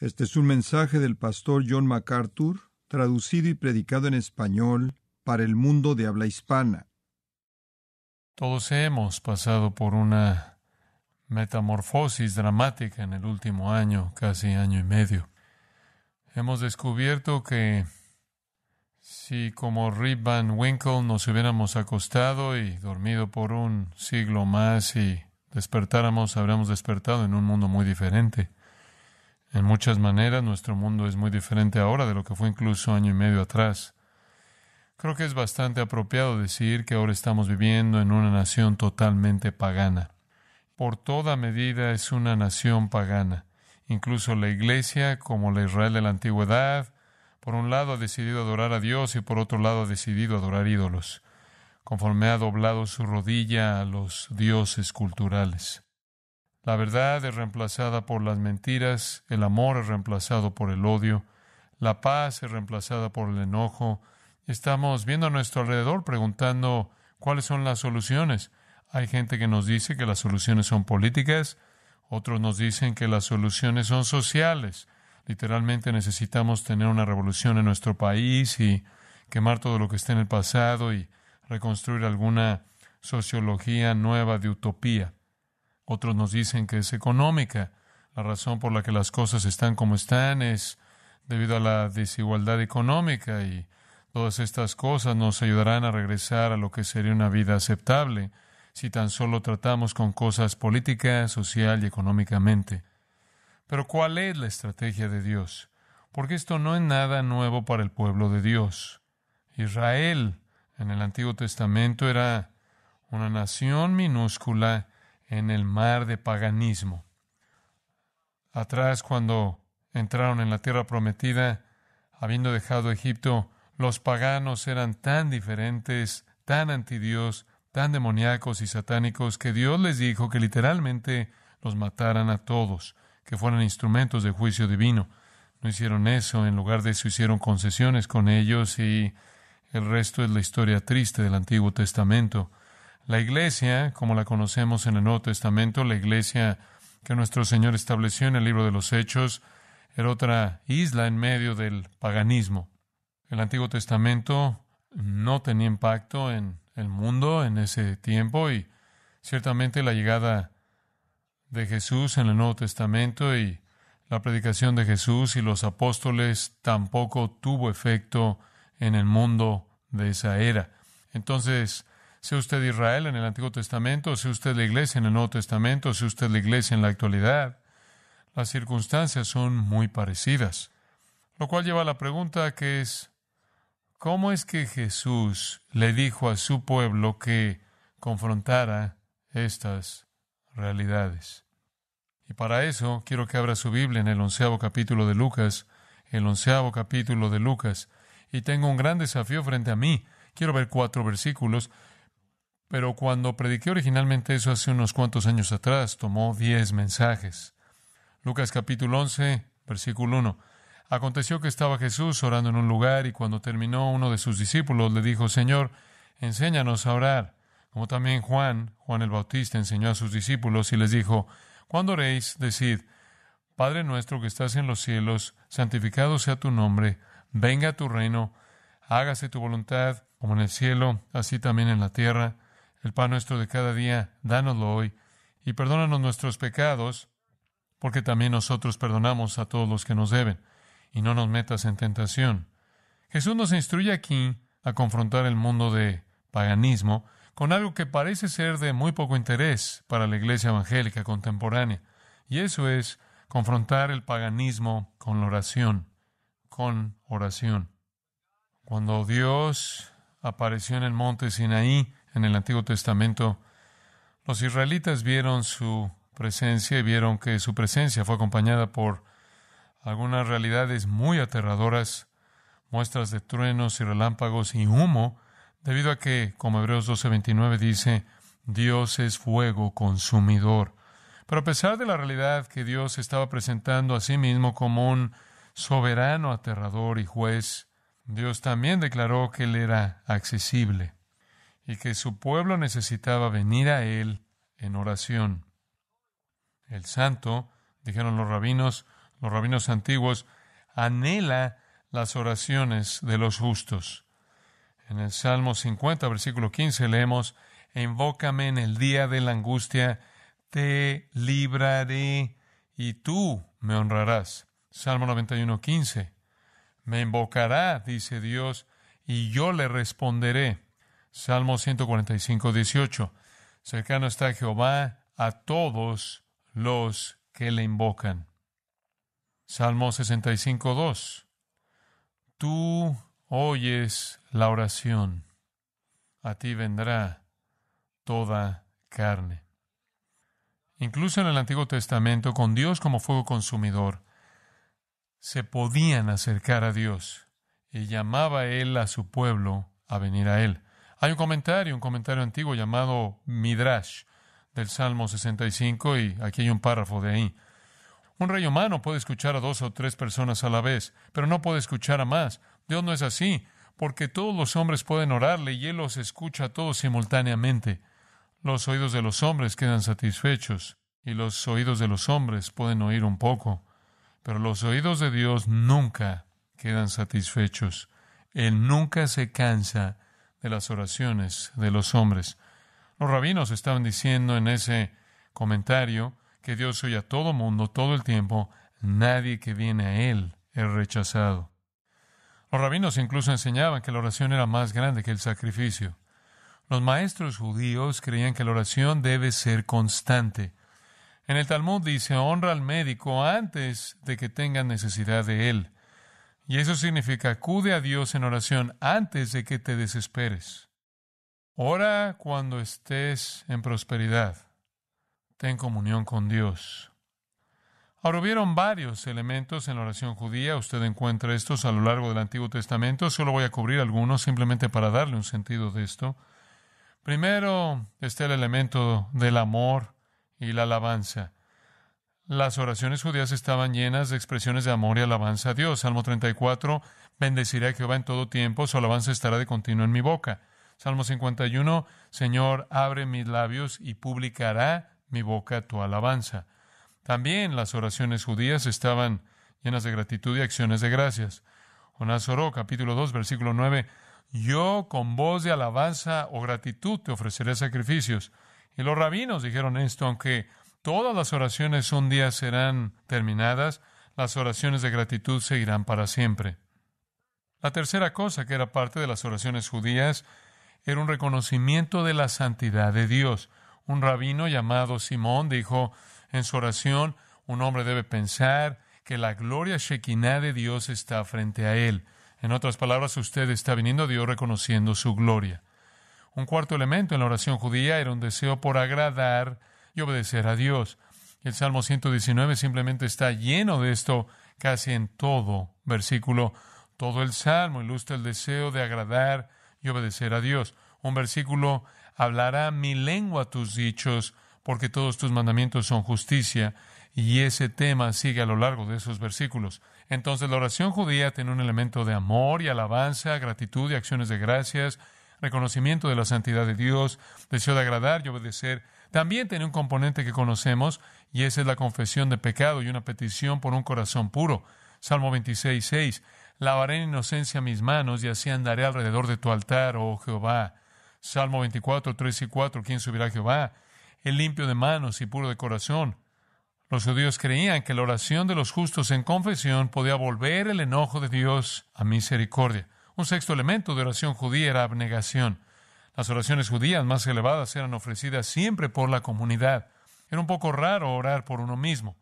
Este es un mensaje del pastor John MacArthur, traducido y predicado en español para el mundo de habla hispana. Todos hemos pasado por una metamorfosis dramática en el último año, casi año y medio. Hemos descubierto que si como Rip Van Winkle nos hubiéramos acostado y dormido por un siglo más y despertáramos, habríamos despertado en un mundo muy diferente. En muchas maneras nuestro mundo es muy diferente ahora de lo que fue incluso año y medio atrás. Creo que es bastante apropiado decir que ahora estamos viviendo en una nación totalmente pagana. Por toda medida es una nación pagana. Incluso la Iglesia, como la Israel de la antigüedad, por un lado ha decidido adorar a Dios y por otro lado ha decidido adorar ídolos, conforme ha doblado su rodilla a los dioses culturales. La verdad es reemplazada por las mentiras, el amor es reemplazado por el odio, la paz es reemplazada por el enojo. Estamos viendo a nuestro alrededor preguntando cuáles son las soluciones. Hay gente que nos dice que las soluciones son políticas, otros nos dicen que las soluciones son sociales. Literalmente necesitamos tener una revolución en nuestro país y quemar todo lo que esté en el pasado y reconstruir alguna sociología nueva de utopía. Otros nos dicen que es económica. La razón por la que las cosas están como están es debido a la desigualdad económica y todas estas cosas nos ayudarán a regresar a lo que sería una vida aceptable si tan solo tratamos con cosas políticas, social y económicamente. Pero ¿cuál es la estrategia de Dios? Porque esto no es nada nuevo para el pueblo de Dios. Israel en el Antiguo Testamento era una nación minúscula en el mar de paganismo. Atrás, cuando entraron en la tierra prometida, habiendo dejado Egipto, los paganos eran tan diferentes, tan antidios, tan demoníacos y satánicos, que Dios les dijo que literalmente los mataran a todos, que fueran instrumentos de juicio divino. No hicieron eso, en lugar de eso hicieron concesiones con ellos y el resto es la historia triste del Antiguo Testamento. La iglesia, como la conocemos en el Nuevo Testamento, la iglesia que nuestro Señor estableció en el libro de los Hechos, era otra isla en medio del paganismo. El Antiguo Testamento no tenía impacto en el mundo en ese tiempo y ciertamente la llegada de Jesús en el Nuevo Testamento y la predicación de Jesús y los apóstoles tampoco tuvo efecto en el mundo de esa era. Entonces, sea usted Israel en el Antiguo Testamento, sea usted la iglesia en el Nuevo Testamento, sea usted la iglesia en la actualidad, las circunstancias son muy parecidas. Lo cual lleva a la pregunta que es, ¿cómo es que Jesús le dijo a su pueblo que confrontara estas realidades? Y para eso quiero que abra su Biblia en el onceavo capítulo de Lucas, el onceavo capítulo de Lucas, y tengo un gran desafío frente a mí. Quiero ver cuatro versículos pero cuando prediqué originalmente eso hace unos cuantos años atrás, tomó diez mensajes. Lucas capítulo 11, versículo 1. Aconteció que estaba Jesús orando en un lugar y cuando terminó uno de sus discípulos le dijo, Señor, enséñanos a orar. Como también Juan, Juan el Bautista, enseñó a sus discípulos y les dijo, Cuando oréis, decid, Padre nuestro que estás en los cielos, santificado sea tu nombre, venga tu reino, hágase tu voluntad, como en el cielo, así también en la tierra. El pan nuestro de cada día, dánoslo hoy, y perdónanos nuestros pecados, porque también nosotros perdonamos a todos los que nos deben, y no nos metas en tentación. Jesús nos instruye aquí a confrontar el mundo de paganismo con algo que parece ser de muy poco interés para la iglesia evangélica contemporánea, y eso es confrontar el paganismo con la oración, con oración. Cuando Dios apareció en el monte Sinaí, en el Antiguo Testamento, los israelitas vieron su presencia y vieron que su presencia fue acompañada por algunas realidades muy aterradoras, muestras de truenos y relámpagos y humo, debido a que, como Hebreos 12:29 dice, Dios es fuego consumidor. Pero a pesar de la realidad que Dios estaba presentando a sí mismo como un soberano aterrador y juez, Dios también declaró que Él era accesible y que su pueblo necesitaba venir a Él en oración. El santo, dijeron los rabinos, los rabinos antiguos, anhela las oraciones de los justos. En el Salmo 50, versículo 15, leemos, invócame en el día de la angustia, te libraré y tú me honrarás. Salmo 91, 15. Me invocará, dice Dios, y yo le responderé. Salmo 145, 18. Cercano está Jehová a todos los que le invocan. Salmo 65, 2. Tú oyes la oración. A ti vendrá toda carne. Incluso en el Antiguo Testamento, con Dios como fuego consumidor, se podían acercar a Dios y llamaba él a su pueblo a venir a él. Hay un comentario, un comentario antiguo llamado Midrash del Salmo 65 y aquí hay un párrafo de ahí. Un rey humano puede escuchar a dos o tres personas a la vez, pero no puede escuchar a más. Dios no es así, porque todos los hombres pueden orarle y Él los escucha a todos simultáneamente. Los oídos de los hombres quedan satisfechos y los oídos de los hombres pueden oír un poco, pero los oídos de Dios nunca quedan satisfechos. Él nunca se cansa de las oraciones de los hombres. Los rabinos estaban diciendo en ese comentario que Dios oye a todo mundo todo el tiempo, nadie que viene a Él es rechazado. Los rabinos incluso enseñaban que la oración era más grande que el sacrificio. Los maestros judíos creían que la oración debe ser constante. En el Talmud dice, honra al médico antes de que tengan necesidad de él. Y eso significa acude a Dios en oración antes de que te desesperes. Ora cuando estés en prosperidad. Ten comunión con Dios. Ahora hubieron varios elementos en la oración judía. Usted encuentra estos a lo largo del Antiguo Testamento. Solo voy a cubrir algunos simplemente para darle un sentido de esto. Primero está el elemento del amor y la alabanza. Las oraciones judías estaban llenas de expresiones de amor y alabanza a Dios. Salmo 34, bendeciré a Jehová en todo tiempo, su alabanza estará de continuo en mi boca. Salmo 51, Señor, abre mis labios y publicará mi boca tu alabanza. También las oraciones judías estaban llenas de gratitud y acciones de gracias. Jonás oró, capítulo 2, versículo 9, Yo con voz de alabanza o gratitud te ofreceré sacrificios. Y los rabinos dijeron esto, aunque Todas las oraciones un día serán terminadas, las oraciones de gratitud seguirán para siempre. La tercera cosa que era parte de las oraciones judías era un reconocimiento de la santidad de Dios. Un rabino llamado Simón dijo en su oración, un hombre debe pensar que la gloria Shekinah de Dios está frente a él. En otras palabras, usted está viniendo a Dios reconociendo su gloria. Un cuarto elemento en la oración judía era un deseo por agradar y obedecer a Dios. El Salmo 119 simplemente está lleno de esto casi en todo versículo. Todo el Salmo ilustra el deseo de agradar y obedecer a Dios. Un versículo hablará mi lengua tus dichos, porque todos tus mandamientos son justicia, y ese tema sigue a lo largo de esos versículos. Entonces la oración judía tiene un elemento de amor y alabanza, gratitud y acciones de gracias, reconocimiento de la santidad de Dios, deseo de agradar y obedecer también tiene un componente que conocemos y esa es la confesión de pecado y una petición por un corazón puro. Salmo 26, 6. Lavaré en inocencia mis manos y así andaré alrededor de tu altar, oh Jehová. Salmo 24, y 4. ¿Quién subirá Jehová? El limpio de manos y puro de corazón. Los judíos creían que la oración de los justos en confesión podía volver el enojo de Dios a misericordia. Un sexto elemento de oración judía era abnegación. Las oraciones judías más elevadas eran ofrecidas siempre por la comunidad. Era un poco raro orar por uno mismo.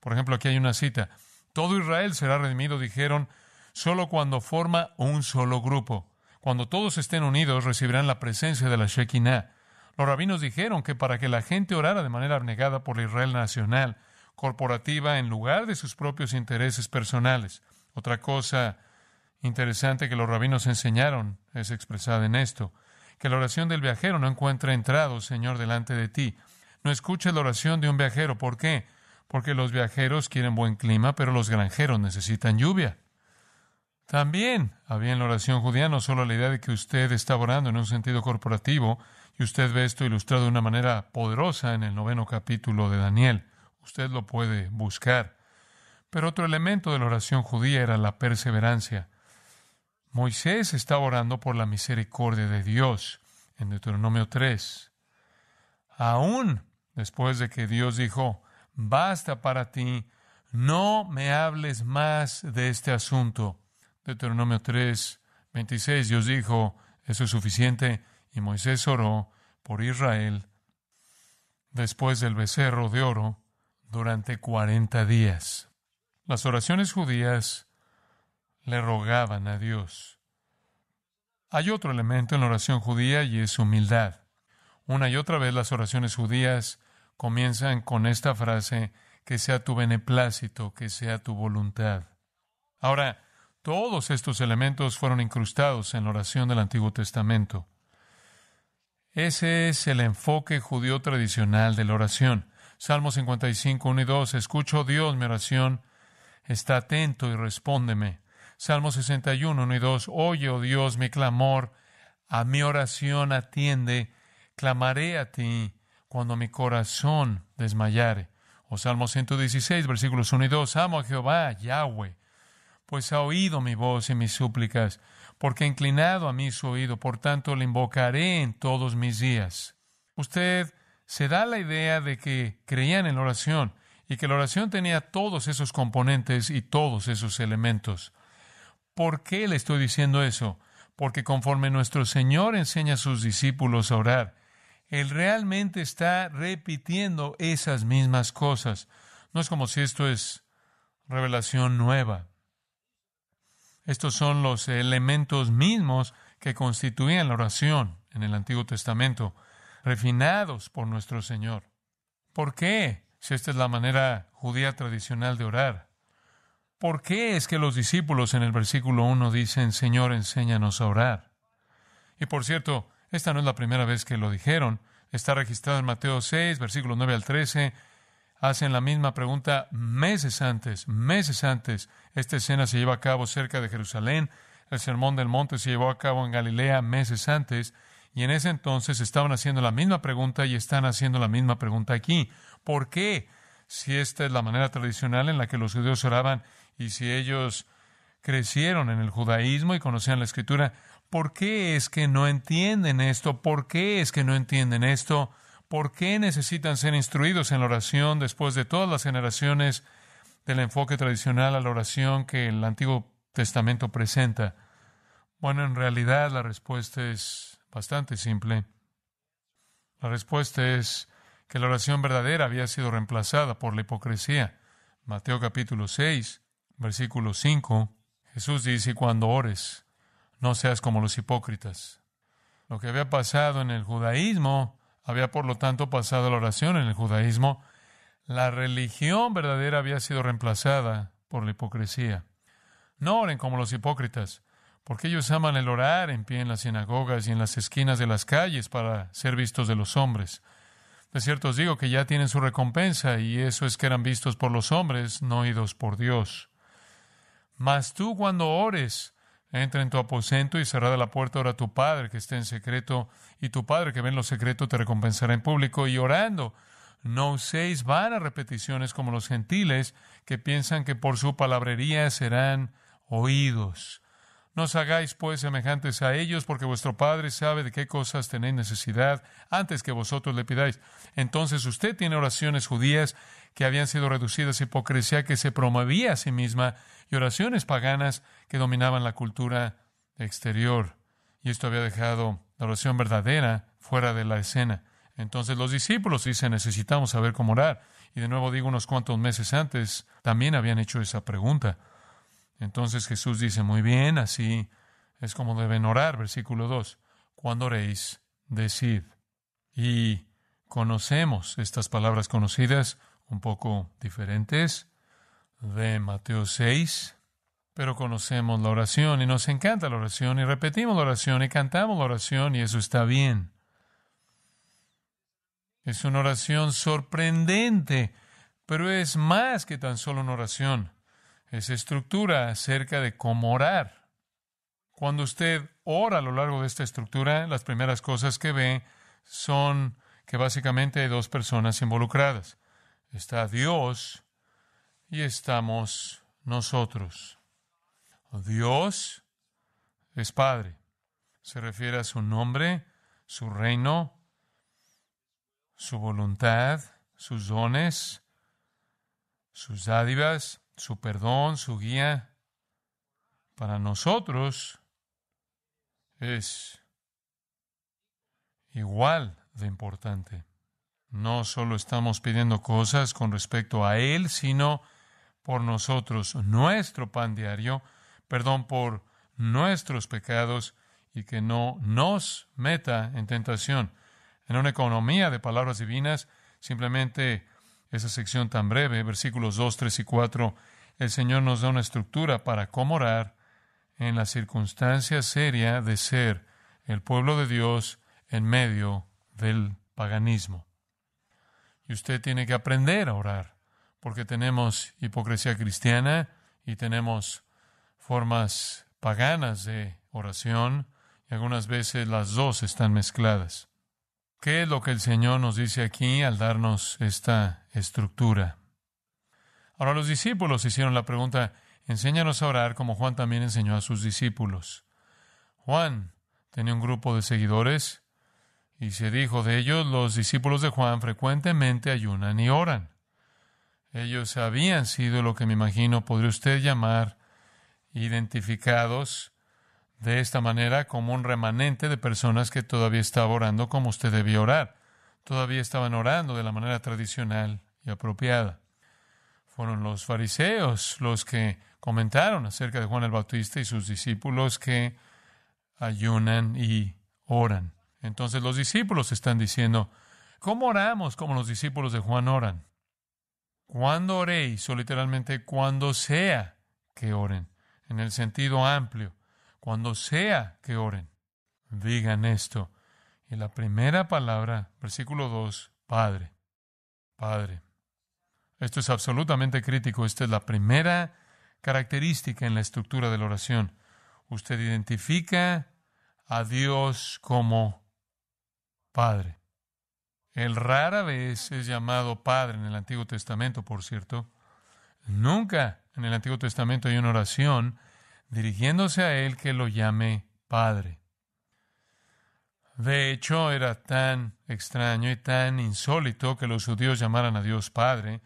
Por ejemplo, aquí hay una cita. Todo Israel será redimido, dijeron, solo cuando forma un solo grupo. Cuando todos estén unidos recibirán la presencia de la Shekinah. Los rabinos dijeron que para que la gente orara de manera abnegada por la Israel nacional, corporativa, en lugar de sus propios intereses personales. Otra cosa interesante que los rabinos enseñaron es expresada en esto que la oración del viajero no encuentre entrado, Señor, delante de ti. No escuche la oración de un viajero. ¿Por qué? Porque los viajeros quieren buen clima, pero los granjeros necesitan lluvia. También había en la oración judía no solo la idea de que usted está orando en un sentido corporativo, y usted ve esto ilustrado de una manera poderosa en el noveno capítulo de Daniel. Usted lo puede buscar. Pero otro elemento de la oración judía era la perseverancia. Moisés está orando por la misericordia de Dios en Deuteronomio 3. Aún después de que Dios dijo, basta para ti, no me hables más de este asunto. Deuteronomio 3, 26, Dios dijo, eso es suficiente, y Moisés oró por Israel después del becerro de oro durante 40 días. Las oraciones judías le rogaban a Dios. Hay otro elemento en la oración judía y es humildad. Una y otra vez las oraciones judías comienzan con esta frase, que sea tu beneplácito, que sea tu voluntad. Ahora, todos estos elementos fueron incrustados en la oración del Antiguo Testamento. Ese es el enfoque judío tradicional de la oración. Salmo 55, 1 y 2. Escucho, Dios, mi oración. Está atento y respóndeme. Salmo 61, 1 y 2. Oye, oh Dios, mi clamor, a mi oración atiende, clamaré a ti cuando mi corazón desmayare. O Salmo 116, versículos 1 y 2. Amo a Jehová, Yahweh, pues ha oído mi voz y mis súplicas, porque ha inclinado a mí su oído, por tanto le invocaré en todos mis días. Usted se da la idea de que creían en la oración y que la oración tenía todos esos componentes y todos esos elementos. ¿Por qué le estoy diciendo eso? Porque conforme nuestro Señor enseña a sus discípulos a orar, Él realmente está repitiendo esas mismas cosas. No es como si esto es revelación nueva. Estos son los elementos mismos que constituían la oración en el Antiguo Testamento, refinados por nuestro Señor. ¿Por qué? Si esta es la manera judía tradicional de orar. ¿Por qué es que los discípulos en el versículo 1 dicen, Señor, enséñanos a orar? Y por cierto, esta no es la primera vez que lo dijeron. Está registrado en Mateo 6, versículo 9 al 13. Hacen la misma pregunta meses antes, meses antes. Esta escena se lleva a cabo cerca de Jerusalén. El sermón del monte se llevó a cabo en Galilea meses antes. Y en ese entonces estaban haciendo la misma pregunta y están haciendo la misma pregunta aquí. ¿Por qué? Si esta es la manera tradicional en la que los judíos oraban y si ellos crecieron en el judaísmo y conocían la escritura, ¿por qué es que no entienden esto? ¿Por qué es que no entienden esto? ¿Por qué necesitan ser instruidos en la oración después de todas las generaciones del enfoque tradicional a la oración que el Antiguo Testamento presenta? Bueno, en realidad la respuesta es bastante simple. La respuesta es que la oración verdadera había sido reemplazada por la hipocresía. Mateo capítulo 6 versículo 5, Jesús dice, cuando ores, no seas como los hipócritas. Lo que había pasado en el judaísmo, había por lo tanto pasado la oración en el judaísmo. La religión verdadera había sido reemplazada por la hipocresía. No oren como los hipócritas, porque ellos aman el orar en pie en las sinagogas y en las esquinas de las calles para ser vistos de los hombres. De cierto os digo que ya tienen su recompensa, y eso es que eran vistos por los hombres, no oídos por Dios. Mas tú cuando ores, entra en tu aposento y cerrada la puerta, ora a tu Padre que esté en secreto, y tu Padre que ve en lo secreto te recompensará en público. Y orando, no uséis vanas repeticiones como los gentiles que piensan que por su palabrería serán oídos. No os hagáis pues semejantes a ellos, porque vuestro Padre sabe de qué cosas tenéis necesidad antes que vosotros le pidáis. Entonces usted tiene oraciones judías que habían sido reducidas, hipocresía que se promovía a sí misma y oraciones paganas que dominaban la cultura exterior. Y esto había dejado la oración verdadera fuera de la escena. Entonces los discípulos dicen, necesitamos saber cómo orar. Y de nuevo digo, unos cuantos meses antes también habían hecho esa pregunta. Entonces Jesús dice, muy bien, así es como deben orar. Versículo 2, cuando oréis, decid. Y conocemos estas palabras conocidas un poco diferentes de Mateo 6, pero conocemos la oración y nos encanta la oración y repetimos la oración y cantamos la oración y eso está bien. Es una oración sorprendente, pero es más que tan solo una oración. Es estructura acerca de cómo orar. Cuando usted ora a lo largo de esta estructura, las primeras cosas que ve son que básicamente hay dos personas involucradas. Está Dios y estamos nosotros. Dios es Padre. Se refiere a su nombre, su reino, su voluntad, sus dones, sus dádivas, su perdón, su guía. Para nosotros es igual de importante. No solo estamos pidiendo cosas con respecto a Él, sino por nosotros, nuestro pan diario, perdón por nuestros pecados y que no nos meta en tentación. En una economía de palabras divinas, simplemente esa sección tan breve, versículos 2, 3 y 4, el Señor nos da una estructura para cómo orar en la circunstancia seria de ser el pueblo de Dios en medio del paganismo. Y usted tiene que aprender a orar, porque tenemos hipocresía cristiana y tenemos formas paganas de oración, y algunas veces las dos están mezcladas. ¿Qué es lo que el Señor nos dice aquí al darnos esta estructura? Ahora los discípulos hicieron la pregunta, enséñanos a orar como Juan también enseñó a sus discípulos. Juan tenía un grupo de seguidores y se dijo de ellos, los discípulos de Juan frecuentemente ayunan y oran. Ellos habían sido lo que me imagino podría usted llamar identificados de esta manera como un remanente de personas que todavía estaba orando como usted debía orar. Todavía estaban orando de la manera tradicional y apropiada. Fueron los fariseos los que comentaron acerca de Juan el Bautista y sus discípulos que ayunan y oran. Entonces los discípulos están diciendo, ¿cómo oramos como los discípulos de Juan oran? ¿Cuándo oréis, o literalmente cuando sea que oren, en el sentido amplio, cuando sea que oren, digan esto. Y la primera palabra, versículo 2, Padre, Padre. Esto es absolutamente crítico, esta es la primera característica en la estructura de la oración. Usted identifica a Dios como Padre. El rara vez es llamado Padre en el Antiguo Testamento, por cierto. Nunca en el Antiguo Testamento hay una oración dirigiéndose a Él que lo llame Padre. De hecho, era tan extraño y tan insólito que los judíos llamaran a Dios Padre,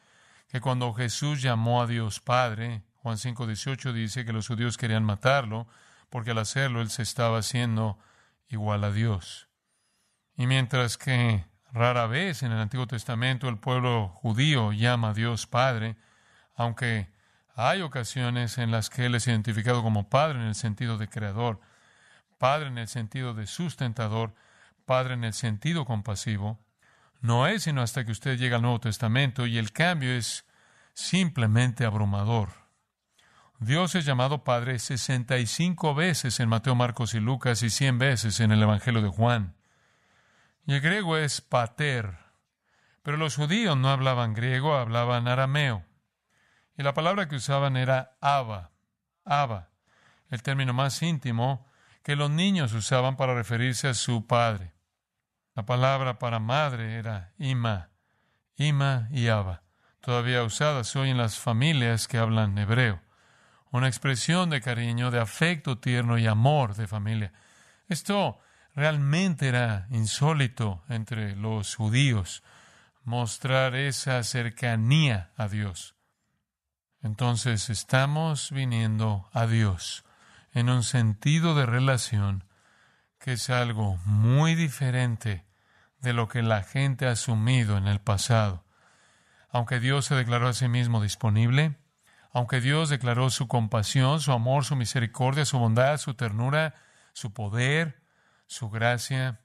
que cuando Jesús llamó a Dios Padre, Juan 5:18 dice que los judíos querían matarlo, porque al hacerlo él se estaba haciendo igual a Dios. Y mientras que rara vez en el Antiguo Testamento el pueblo judío llama a Dios Padre, aunque hay ocasiones en las que Él es identificado como Padre en el sentido de Creador, Padre en el sentido de sustentador, Padre en el sentido compasivo. No es sino hasta que usted llega al Nuevo Testamento y el cambio es simplemente abrumador. Dios es llamado Padre 65 veces en Mateo, Marcos y Lucas y 100 veces en el Evangelio de Juan. Y el griego es pater. Pero los judíos no hablaban griego, hablaban arameo. Y la palabra que usaban era aba. Aba. el término más íntimo que los niños usaban para referirse a su padre. La palabra para madre era ima, ima y aba. todavía usadas hoy en las familias que hablan hebreo. Una expresión de cariño, de afecto tierno y amor de familia. Esto realmente era insólito entre los judíos mostrar esa cercanía a Dios. Entonces estamos viniendo a Dios en un sentido de relación que es algo muy diferente de lo que la gente ha asumido en el pasado. Aunque Dios se declaró a sí mismo disponible, aunque Dios declaró su compasión, su amor, su misericordia, su bondad, su ternura, su poder, su gracia.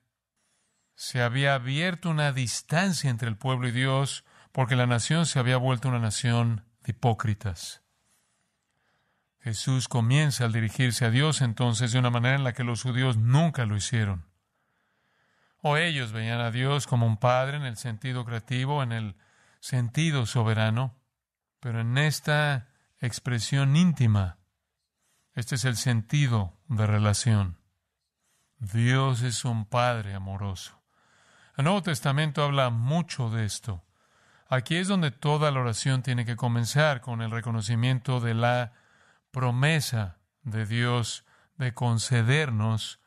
Se había abierto una distancia entre el pueblo y Dios porque la nación se había vuelto una nación de hipócritas. Jesús comienza al dirigirse a Dios entonces de una manera en la que los judíos nunca lo hicieron. O ellos veían a Dios como un Padre en el sentido creativo, en el sentido soberano, pero en esta expresión íntima, este es el sentido de relación. Dios es un Padre amoroso. El Nuevo Testamento habla mucho de esto. Aquí es donde toda la oración tiene que comenzar con el reconocimiento de la promesa de Dios de concedernos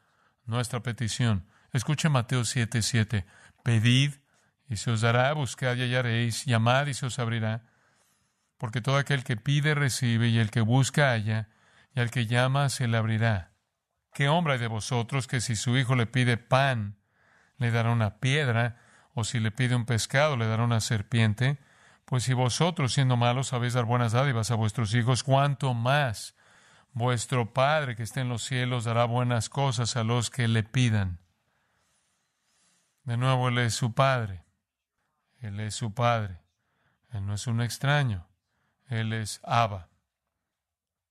nuestra petición. Escuche Mateo 7:7. 7. Pedid y se os dará, buscad y hallaréis, llamad y se os abrirá. Porque todo aquel que pide recibe, y el que busca halla, y al que llama se le abrirá. ¿Qué hombre hay de vosotros que si su hijo le pide pan, le dará una piedra, o si le pide un pescado, le dará una serpiente? Pues si vosotros, siendo malos, sabéis dar buenas dádivas a vuestros hijos, ¿cuánto más vuestro Padre que está en los cielos dará buenas cosas a los que le pidan? De nuevo, Él es su Padre. Él es su Padre. Él no es un extraño. Él es Abba.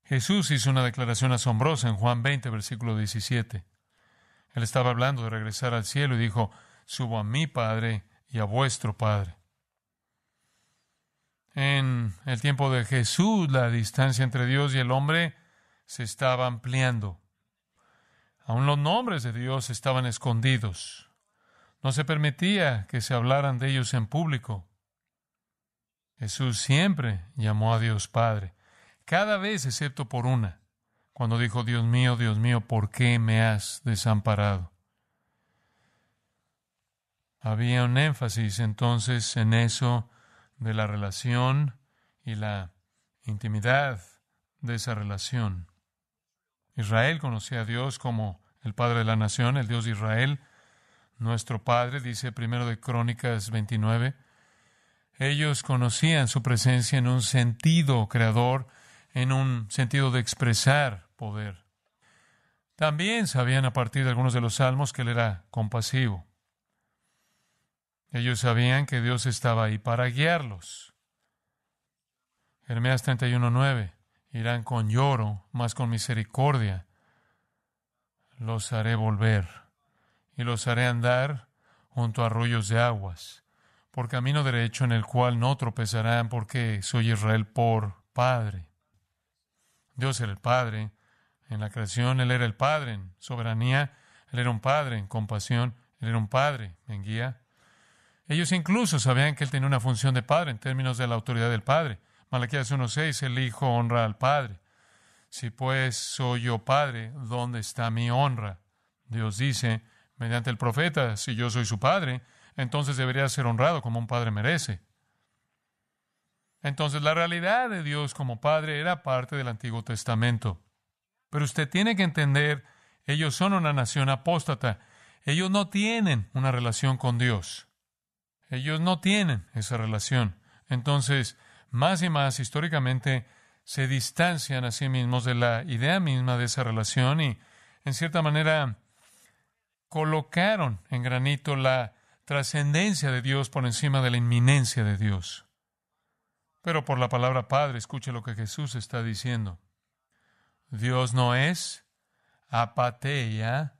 Jesús hizo una declaración asombrosa en Juan 20, versículo 17. Él estaba hablando de regresar al cielo y dijo, subo a mi Padre y a vuestro Padre. En el tiempo de Jesús, la distancia entre Dios y el hombre se estaba ampliando. Aún los nombres de Dios estaban escondidos. No se permitía que se hablaran de ellos en público. Jesús siempre llamó a Dios Padre cada vez excepto por una, cuando dijo, Dios mío, Dios mío, ¿por qué me has desamparado? Había un énfasis entonces en eso de la relación y la intimidad de esa relación. Israel conocía a Dios como el Padre de la Nación, el Dios de Israel, nuestro Padre, dice primero de Crónicas 29. Ellos conocían su presencia en un sentido creador en un sentido de expresar poder. También sabían a partir de algunos de los salmos que él era compasivo. Ellos sabían que Dios estaba ahí para guiarlos. Jeremías 31:9, irán con lloro, más con misericordia. Los haré volver y los haré andar junto a arroyos de aguas, por camino derecho en el cual no tropezarán, porque soy Israel por Padre. Dios era el Padre. En la creación Él era el Padre. En soberanía Él era un Padre. En compasión Él era un Padre. En guía. Ellos incluso sabían que Él tenía una función de Padre en términos de la autoridad del Padre. Malaquías 1.6, el Hijo honra al Padre. Si pues soy yo Padre, ¿dónde está mi honra? Dios dice, mediante el profeta, si yo soy su Padre, entonces debería ser honrado como un Padre merece. Entonces la realidad de Dios como Padre era parte del Antiguo Testamento. Pero usted tiene que entender, ellos son una nación apóstata. Ellos no tienen una relación con Dios. Ellos no tienen esa relación. Entonces, más y más históricamente se distancian a sí mismos de la idea misma de esa relación y, en cierta manera, colocaron en granito la trascendencia de Dios por encima de la inminencia de Dios. Pero por la palabra Padre, escuche lo que Jesús está diciendo. Dios no es apatea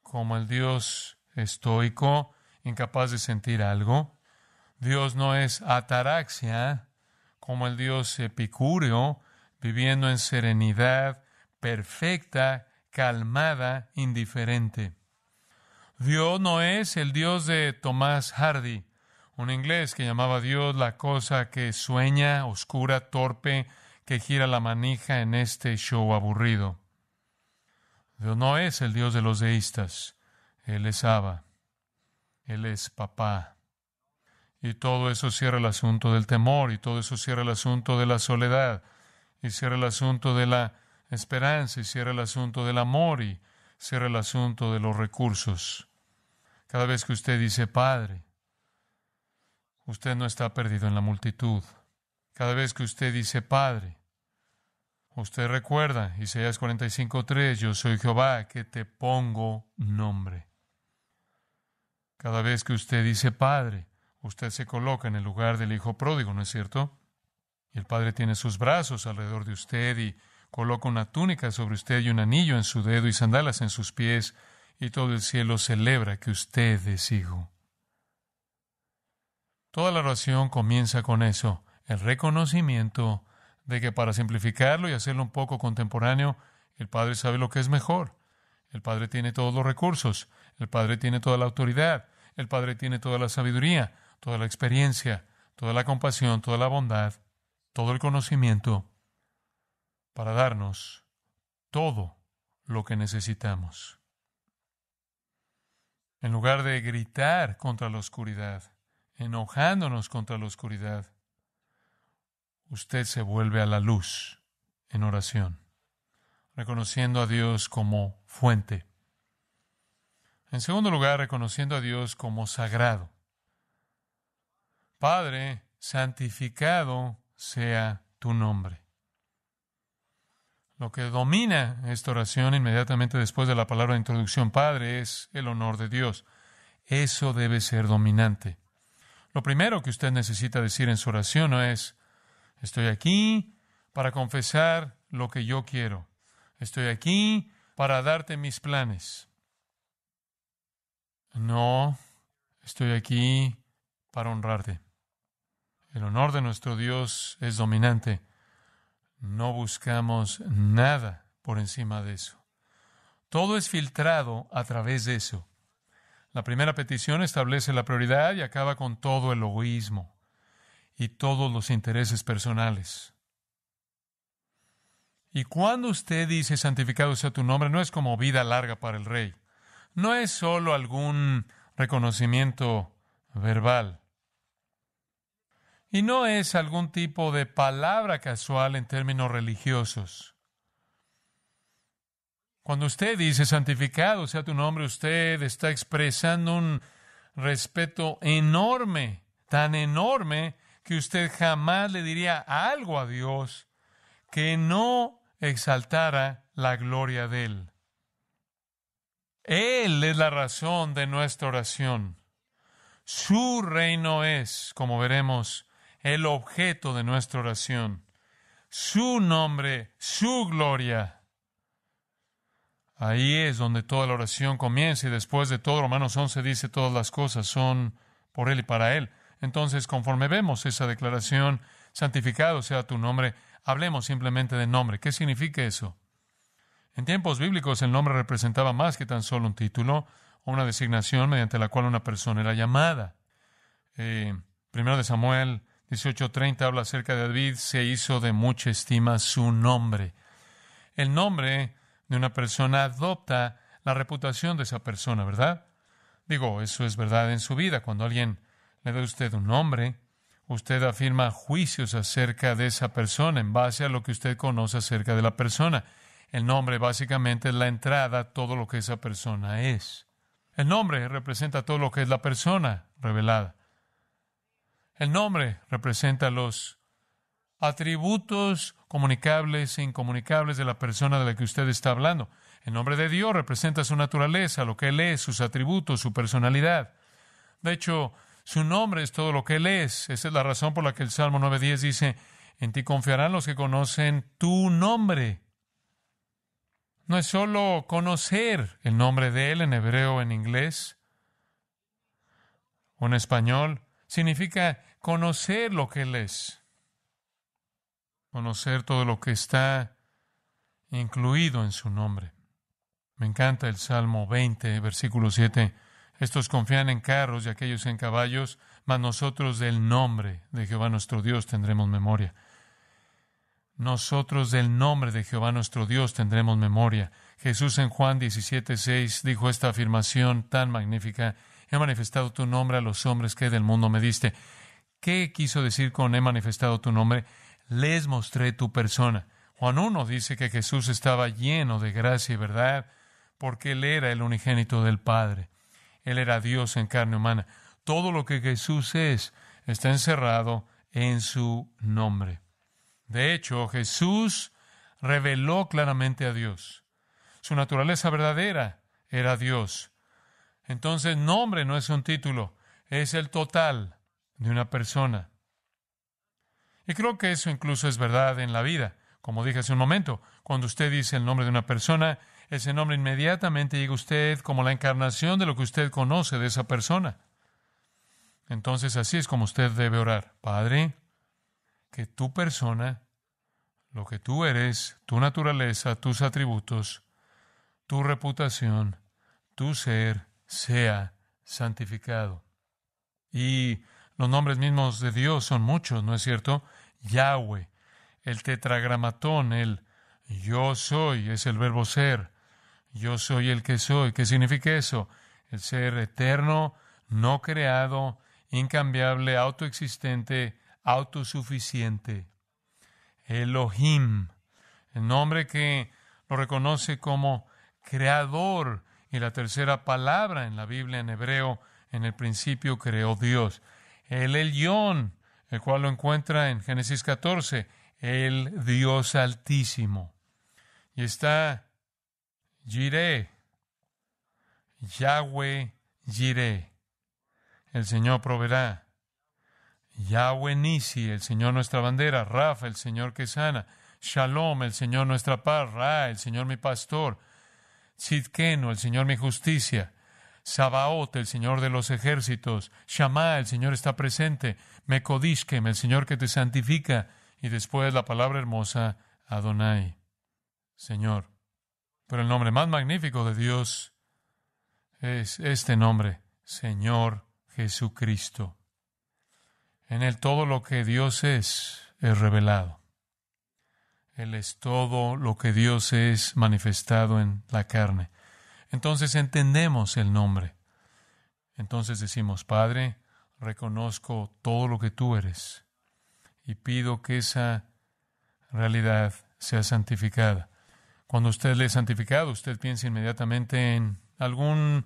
como el Dios estoico, incapaz de sentir algo. Dios no es ataraxia como el Dios epicúreo, viviendo en serenidad perfecta, calmada, indiferente. Dios no es el Dios de Tomás Hardy, un inglés que llamaba a Dios la cosa que sueña, oscura, torpe, que gira la manija en este show aburrido. Dios no es el Dios de los deístas. Él es Abba. Él es papá. Y todo eso cierra el asunto del temor, y todo eso cierra el asunto de la soledad, y cierra el asunto de la esperanza, y cierra el asunto del amor, y cierra el asunto de los recursos. Cada vez que usted dice Padre, Usted no está perdido en la multitud. Cada vez que usted dice Padre, usted recuerda, Isaías 45.3, yo soy Jehová que te pongo nombre. Cada vez que usted dice Padre, usted se coloca en el lugar del Hijo pródigo, ¿no es cierto? Y el Padre tiene sus brazos alrededor de usted y coloca una túnica sobre usted y un anillo en su dedo y sandalas en sus pies, y todo el cielo celebra que usted es hijo. Toda la oración comienza con eso, el reconocimiento de que para simplificarlo y hacerlo un poco contemporáneo, el Padre sabe lo que es mejor. El Padre tiene todos los recursos, el Padre tiene toda la autoridad, el Padre tiene toda la sabiduría, toda la experiencia, toda la compasión, toda la bondad, todo el conocimiento para darnos todo lo que necesitamos. En lugar de gritar contra la oscuridad, enojándonos contra la oscuridad, usted se vuelve a la luz en oración, reconociendo a Dios como fuente. En segundo lugar, reconociendo a Dios como sagrado. Padre, santificado sea tu nombre. Lo que domina esta oración inmediatamente después de la palabra de introducción, Padre, es el honor de Dios. Eso debe ser dominante. Lo primero que usted necesita decir en su oración no es, estoy aquí para confesar lo que yo quiero. Estoy aquí para darte mis planes. No, estoy aquí para honrarte. El honor de nuestro Dios es dominante. No buscamos nada por encima de eso. Todo es filtrado a través de eso. La primera petición establece la prioridad y acaba con todo el egoísmo y todos los intereses personales. Y cuando usted dice santificado sea tu nombre, no es como vida larga para el rey. No es solo algún reconocimiento verbal. Y no es algún tipo de palabra casual en términos religiosos. Cuando usted dice santificado sea tu nombre, usted está expresando un respeto enorme, tan enorme que usted jamás le diría algo a Dios que no exaltara la gloria de Él. Él es la razón de nuestra oración. Su reino es, como veremos, el objeto de nuestra oración. Su nombre, su gloria Ahí es donde toda la oración comienza y después de todo, Romanos 11 dice, todas las cosas son por Él y para Él. Entonces, conforme vemos esa declaración, santificado sea tu nombre, hablemos simplemente de nombre. ¿Qué significa eso? En tiempos bíblicos el nombre representaba más que tan solo un título o una designación mediante la cual una persona era llamada. Eh, primero de Samuel 18:30 habla acerca de David, se hizo de mucha estima su nombre. El nombre de una persona adopta la reputación de esa persona, ¿verdad? Digo, eso es verdad en su vida. Cuando alguien le da a usted un nombre, usted afirma juicios acerca de esa persona en base a lo que usted conoce acerca de la persona. El nombre básicamente es la entrada a todo lo que esa persona es. El nombre representa todo lo que es la persona revelada. El nombre representa los atributos comunicables e incomunicables de la persona de la que usted está hablando. El nombre de Dios representa su naturaleza, lo que Él es, sus atributos, su personalidad. De hecho, su nombre es todo lo que Él es. Esa es la razón por la que el Salmo 9.10 dice, en ti confiarán los que conocen tu nombre. No es solo conocer el nombre de Él en hebreo, en inglés o en español, significa conocer lo que Él es conocer todo lo que está incluido en su nombre. Me encanta el Salmo 20, versículo 7. Estos confían en carros y aquellos en caballos, mas nosotros del nombre de Jehová nuestro Dios tendremos memoria. Nosotros del nombre de Jehová nuestro Dios tendremos memoria. Jesús en Juan 17, 6 dijo esta afirmación tan magnífica. He manifestado tu nombre a los hombres que del mundo me diste. ¿Qué quiso decir con he manifestado tu nombre? les mostré tu persona. Juan 1 dice que Jesús estaba lleno de gracia y verdad porque Él era el unigénito del Padre. Él era Dios en carne humana. Todo lo que Jesús es está encerrado en su nombre. De hecho, Jesús reveló claramente a Dios. Su naturaleza verdadera era Dios. Entonces, nombre no es un título, es el total de una persona. Y creo que eso incluso es verdad en la vida. Como dije hace un momento, cuando usted dice el nombre de una persona, ese nombre inmediatamente llega a usted como la encarnación de lo que usted conoce de esa persona. Entonces así es como usted debe orar. Padre, que tu persona, lo que tú eres, tu naturaleza, tus atributos, tu reputación, tu ser, sea santificado. Y los nombres mismos de Dios son muchos, ¿no es cierto? Yahweh. El tetragramatón, el yo soy, es el verbo ser. Yo soy el que soy. ¿Qué significa eso? El ser eterno, no creado, incambiable, autoexistente, autosuficiente. Elohim, el nombre que lo reconoce como creador. Y la tercera palabra en la Biblia en hebreo, en el principio creó Dios. El Elión, el cual lo encuentra en Génesis 14, el Dios Altísimo. Y está Jireh, Yahweh Jireh, el Señor proveerá. Yahweh Nisi, el Señor nuestra bandera, Rafa, el Señor que sana, Shalom, el Señor nuestra paz, Ra, el Señor mi pastor, Sidkeno, el Señor mi justicia, Sabaot, el Señor de los ejércitos, Shammah, el Señor está presente, Mekodishkem, el Señor que te santifica, y después la palabra hermosa, Adonai, Señor. Pero el nombre más magnífico de Dios es este nombre, Señor Jesucristo. En Él todo lo que Dios es es revelado. Él es todo lo que Dios es manifestado en la carne. Entonces entendemos el nombre. Entonces decimos, Padre, reconozco todo lo que tú eres y pido que esa realidad sea santificada. Cuando usted le santificado, usted piensa inmediatamente en algún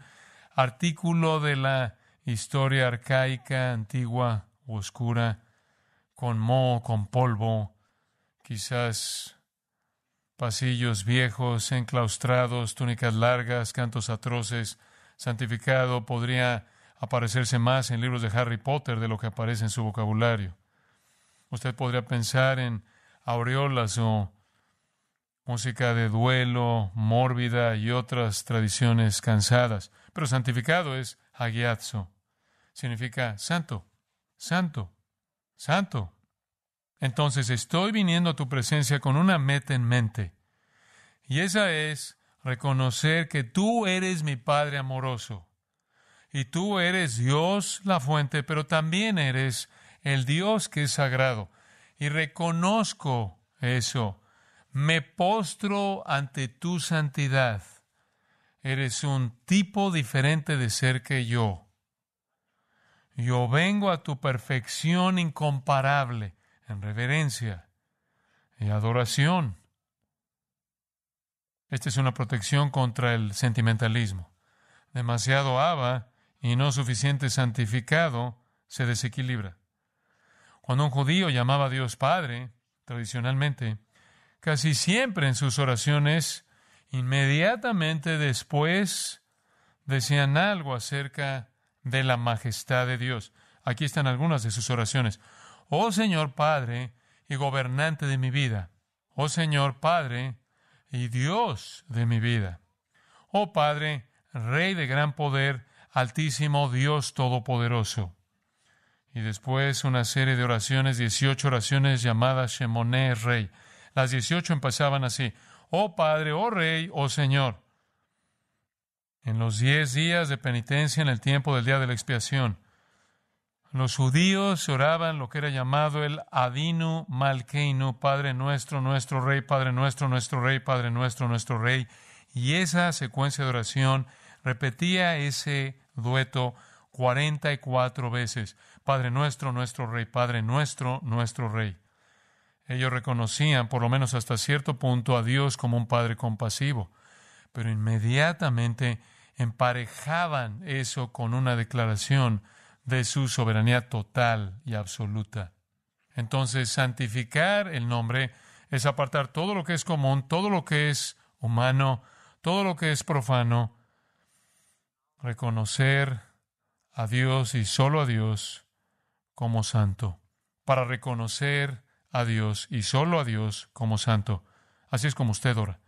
artículo de la historia arcaica, antigua u oscura, con moho, con polvo, quizás pasillos viejos, enclaustrados, túnicas largas, cantos atroces. Santificado podría aparecerse más en libros de Harry Potter de lo que aparece en su vocabulario. Usted podría pensar en aureolas o música de duelo, mórbida y otras tradiciones cansadas. Pero santificado es hagiazo. Significa santo, santo, santo. Entonces estoy viniendo a tu presencia con una meta en mente. Y esa es reconocer que tú eres mi Padre amoroso. Y tú eres Dios la fuente, pero también eres el Dios que es sagrado. Y reconozco eso. Me postro ante tu santidad. Eres un tipo diferente de ser que yo. Yo vengo a tu perfección incomparable en reverencia y adoración. Esta es una protección contra el sentimentalismo. Demasiado aba y no suficiente santificado se desequilibra. Cuando un judío llamaba a Dios Padre, tradicionalmente, casi siempre en sus oraciones, inmediatamente después, decían algo acerca de la majestad de Dios. Aquí están algunas de sus oraciones. Oh Señor Padre y gobernante de mi vida. Oh Señor Padre y Dios de mi vida. Oh Padre, Rey de gran poder, Altísimo Dios Todopoderoso. Y después una serie de oraciones, 18 oraciones llamadas Shemoné Rey. Las 18 empezaban así. Oh Padre, oh Rey, oh Señor. En los diez días de penitencia en el tiempo del día de la expiación, los judíos oraban lo que era llamado el Adinu Malkeinu, Padre nuestro, nuestro Rey, Padre nuestro, nuestro Rey, Padre nuestro, nuestro Rey. Y esa secuencia de oración repetía ese dueto 44 veces. Padre nuestro, nuestro Rey, Padre nuestro, nuestro Rey. Ellos reconocían, por lo menos hasta cierto punto, a Dios como un Padre compasivo, pero inmediatamente emparejaban eso con una declaración de su soberanía total y absoluta. Entonces, santificar el nombre es apartar todo lo que es común, todo lo que es humano, todo lo que es profano, reconocer a Dios y solo a Dios como santo, para reconocer a Dios y solo a Dios como santo. Así es como usted ora.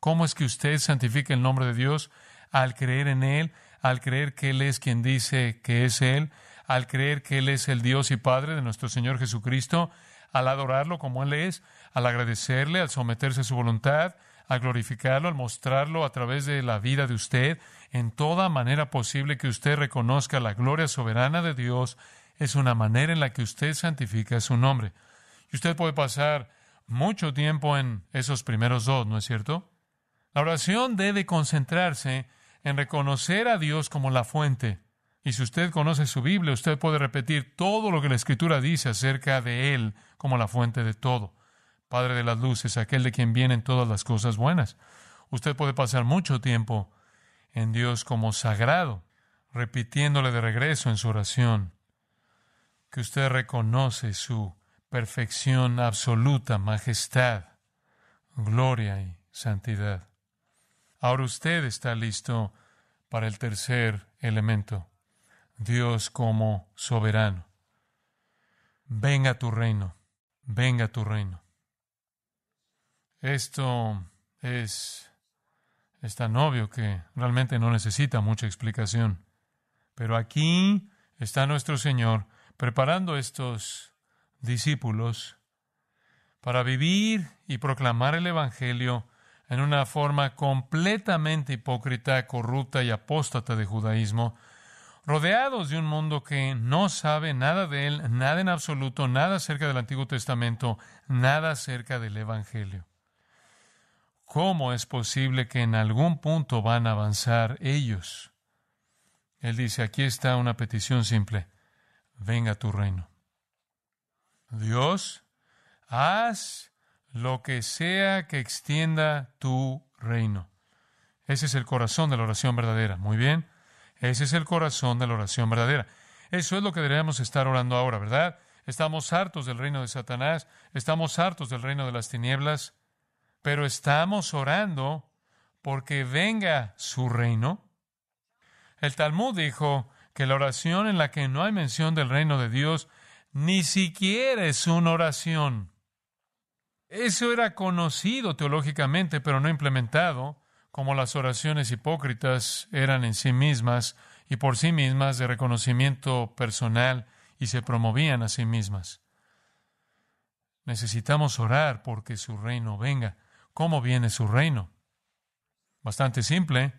¿Cómo es que usted santifica el nombre de Dios? Al creer en Él, al creer que Él es quien dice que es Él, al creer que Él es el Dios y Padre de nuestro Señor Jesucristo, al adorarlo como Él es, al agradecerle, al someterse a su voluntad, al glorificarlo, al mostrarlo a través de la vida de usted, en toda manera posible que usted reconozca la gloria soberana de Dios, es una manera en la que usted santifica su nombre. Y usted puede pasar mucho tiempo en esos primeros dos, ¿no es cierto? La oración debe concentrarse en reconocer a Dios como la fuente, y si usted conoce su Biblia, usted puede repetir todo lo que la Escritura dice acerca de Él como la fuente de todo. Padre de las luces, aquel de quien vienen todas las cosas buenas. Usted puede pasar mucho tiempo en Dios como sagrado, repitiéndole de regreso en su oración que usted reconoce su perfección absoluta, majestad, gloria y santidad. Ahora usted está listo para el tercer elemento. Dios como soberano. Venga tu reino, venga tu reino. Esto es, tan obvio que realmente no necesita mucha explicación. Pero aquí está nuestro Señor preparando estos discípulos para vivir y proclamar el Evangelio en una forma completamente hipócrita, corrupta y apóstata de judaísmo, rodeados de un mundo que no sabe nada de él, nada en absoluto, nada acerca del Antiguo Testamento, nada acerca del Evangelio. ¿Cómo es posible que en algún punto van a avanzar ellos? Él dice, aquí está una petición simple, venga tu reino. Dios, haz lo que sea que extienda tu reino. Ese es el corazón de la oración verdadera. Muy bien. Ese es el corazón de la oración verdadera. Eso es lo que deberíamos estar orando ahora, ¿verdad? Estamos hartos del reino de Satanás, estamos hartos del reino de las tinieblas, pero estamos orando porque venga su reino. El Talmud dijo que la oración en la que no hay mención del reino de Dios ni siquiera es una oración. Eso era conocido teológicamente, pero no implementado como las oraciones hipócritas eran en sí mismas y por sí mismas de reconocimiento personal y se promovían a sí mismas. Necesitamos orar porque su reino venga. ¿Cómo viene su reino? Bastante simple.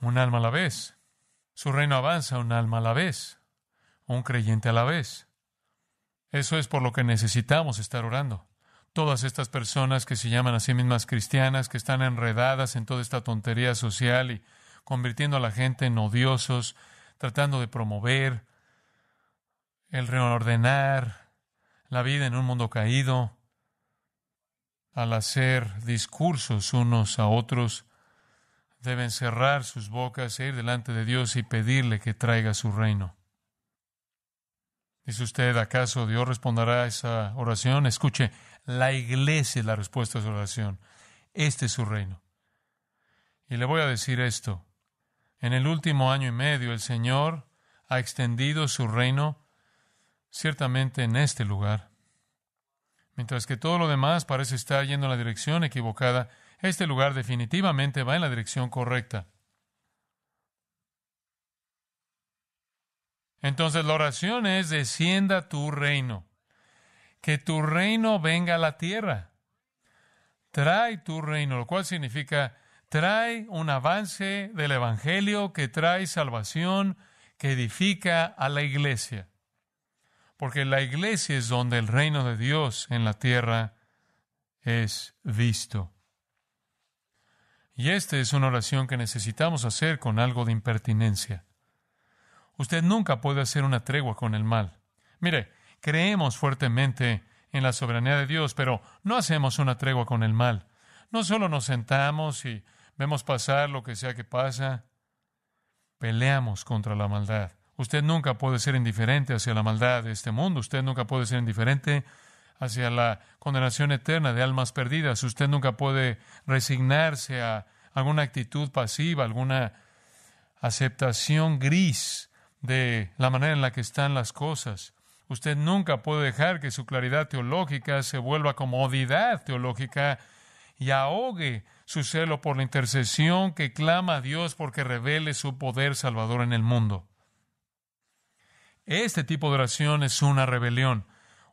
Un alma a la vez. Su reino avanza un alma a la vez. Un creyente a la vez. Eso es por lo que necesitamos estar orando todas estas personas que se llaman a sí mismas cristianas, que están enredadas en toda esta tontería social y convirtiendo a la gente en odiosos, tratando de promover el reordenar la vida en un mundo caído, al hacer discursos unos a otros, deben cerrar sus bocas e ir delante de Dios y pedirle que traiga su reino. Dice usted, ¿acaso Dios responderá a esa oración? Escuche, la iglesia es la respuesta a su oración. Este es su reino. Y le voy a decir esto. En el último año y medio el Señor ha extendido su reino ciertamente en este lugar. Mientras que todo lo demás parece estar yendo en la dirección equivocada, este lugar definitivamente va en la dirección correcta. Entonces la oración es, descienda tu reino que tu reino venga a la tierra. Trae tu reino, lo cual significa trae un avance del Evangelio que trae salvación, que edifica a la iglesia. Porque la iglesia es donde el reino de Dios en la tierra es visto. Y esta es una oración que necesitamos hacer con algo de impertinencia. Usted nunca puede hacer una tregua con el mal. Mire, Creemos fuertemente en la soberanía de Dios, pero no hacemos una tregua con el mal. No solo nos sentamos y vemos pasar lo que sea que pasa, peleamos contra la maldad. Usted nunca puede ser indiferente hacia la maldad de este mundo, usted nunca puede ser indiferente hacia la condenación eterna de almas perdidas, usted nunca puede resignarse a alguna actitud pasiva, alguna aceptación gris de la manera en la que están las cosas. Usted nunca puede dejar que su claridad teológica se vuelva comodidad teológica y ahogue su celo por la intercesión que clama a Dios porque revele su poder salvador en el mundo. Este tipo de oración es una rebelión.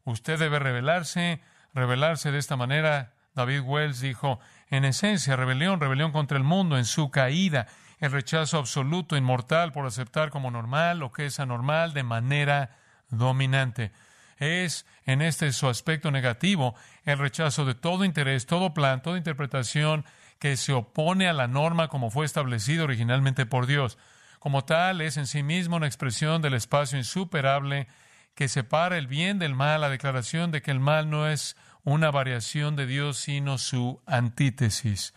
Usted debe rebelarse, rebelarse de esta manera. David Wells dijo, en esencia, rebelión, rebelión contra el mundo, en su caída, el rechazo absoluto, inmortal, por aceptar como normal lo que es anormal de manera dominante. Es en este su aspecto negativo el rechazo de todo interés, todo plan, toda interpretación que se opone a la norma como fue establecido originalmente por Dios. Como tal, es en sí mismo una expresión del espacio insuperable que separa el bien del mal, la declaración de que el mal no es una variación de Dios, sino su antítesis.